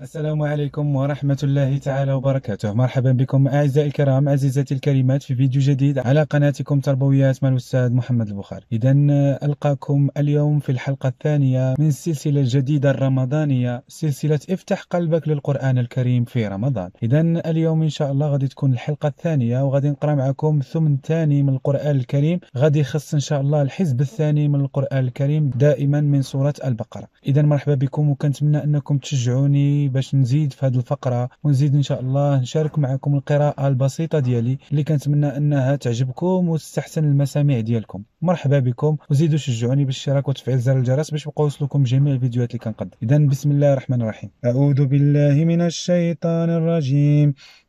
السلام عليكم ورحمة الله تعالى وبركاته مرحبا بكم أعزائي الكرام عزيزتي الكريمات في فيديو جديد على قناتكم تربويات مع الأستاذ محمد البخاري إذا آه، ألقاكم اليوم في الحلقة الثانية من السلسلة الجديدة الرمضانية سلسلة افتح قلبك للقرآن الكريم في رمضان إذا اليوم إن شاء الله غادي تكون الحلقة الثانية وغادي نقرأ معكم ثمن ثاني من القرآن الكريم غادي يخص إن شاء الله الحزب الثاني من القرآن الكريم دائما من سورة البقرة إذا مرحبا بكم وكنتمنى أنكم تشجعوني باش نزيد في هذه الفقره ونزيد ان شاء الله نشارك معكم القراءه البسيطه ديالي اللي كنتمنى انها تعجبكم وتستحسن المسامع ديالكم مرحبا بكم وزيدوا شجعوني بالاشتراك وتفعيل زر الجرس باش يبقاو يوصلكم جميع الفيديوهات اللي كنقدم اذا بسم الله الرحمن الرحيم اعوذ بالله من الشيطان الرجيم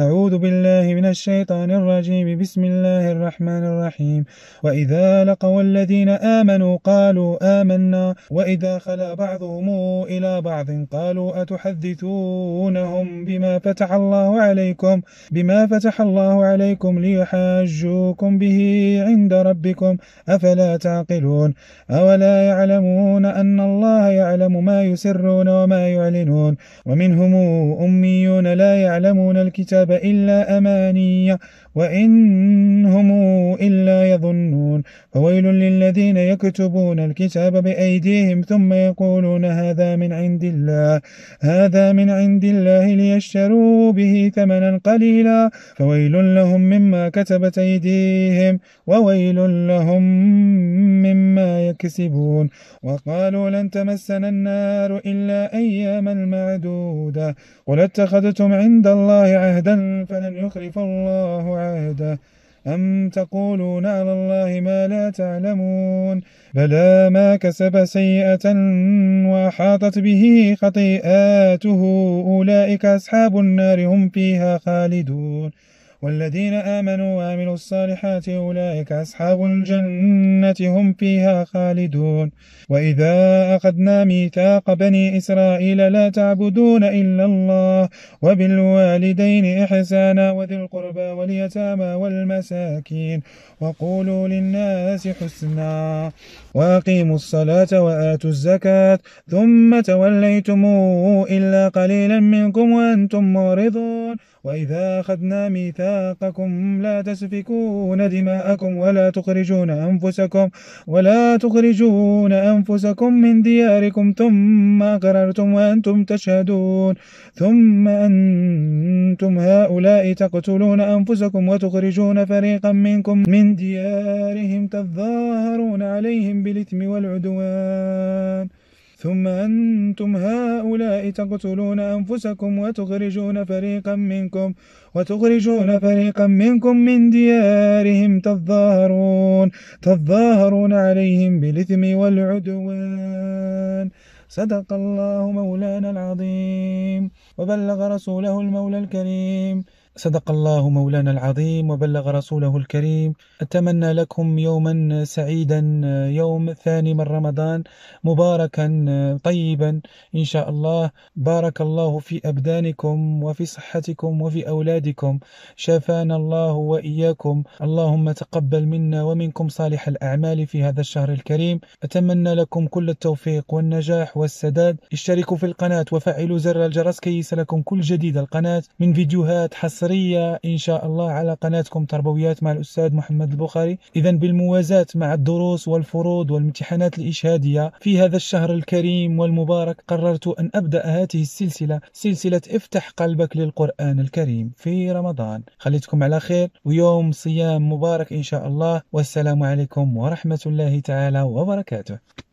أعوذ بالله من الشيطان الرجيم بسم الله الرحمن الرحيم وإذا لقوا الذين آمنوا قالوا آمنا وإذا خلا بعضهم إلى بعض قالوا أتحدثونهم بما فتح الله عليكم بما فتح الله عليكم ليحاجوكم به عند ربكم أفلا تعقلون أولا يعلمون أن الله يعلم ما يسرون وما يعلنون ومنهم أميون لا يعلمون الكتاب الكتاب إلا أماني وإنهم إلا يظنون فويل للذين يكتبون الكتاب بأيديهم ثم يقولون هذا من عند الله هذا من عند الله ليشتروا به ثمنا قليلا فويل لهم مما كتبت أيديهم وويل لهم مما يكسبون وقالوا لن تمسنا النار إلا أياما معدودة قل اتخذتم عند الله عهدا فلن يخلف الله عهده أم تقولون على الله ما لا تعلمون بلى ما كسب سيئة وأحاطت به خطيئاته أولئك أصحاب النار هم فيها خالدون والذين آمنوا وعملوا الصالحات أولئك أصحاب الجنة هم فيها خالدون وإذا أخذنا ميثاق بني إسرائيل لا تعبدون إلا الله وبالوالدين إحسانا وذي القربى واليتامى والمساكين وقولوا للناس حسنا وأقيموا الصلاة وآتوا الزكاة ثم توليتم إلا قليلا منكم وأنتم معرضون وإذا أخذنا ميثاق ميثاقكم لا تسفكون دماءكم ولا تخرجون أنفسكم ولا تخرجون أنفسكم من دياركم ثم أقررتم وأنتم تشهدون ثم أنتم هؤلاء تقتلون أنفسكم وتخرجون فريقا منكم من ديارهم تظاهرون عليهم بالإثم والعدوان ثم أنتم هؤلاء تقتلون أنفسكم وتخرجون فريقا منكم وتخرجون فريقا منكم من ديارهم تظاهرون تظاهرون عليهم بالإثم والعدوان صدق الله مولانا العظيم وبلغ رسوله المولى الكريم صدق الله مولانا العظيم وبلغ رسوله الكريم أتمنى لكم يوما سعيدا يوم ثاني من رمضان مباركا طيبا إن شاء الله بارك الله في أبدانكم وفي صحتكم وفي أولادكم شافانا الله وإياكم اللهم تقبل منا ومنكم صالح الأعمال في هذا الشهر الكريم أتمنى لكم كل التوفيق والنجاح والسداد اشتركوا في القناة وفعلوا زر الجرس كي يصلكم كل جديد القناة من فيديوهات حصرية شهرية إن شاء الله على قناتكم تربويات مع الأستاذ محمد البخاري إذا بالموازاة مع الدروس والفروض والامتحانات الإشهادية في هذا الشهر الكريم والمبارك قررت أن أبدأ هذه السلسلة سلسلة افتح قلبك للقرآن الكريم في رمضان خليتكم على خير ويوم صيام مبارك إن شاء الله والسلام عليكم ورحمة الله تعالى وبركاته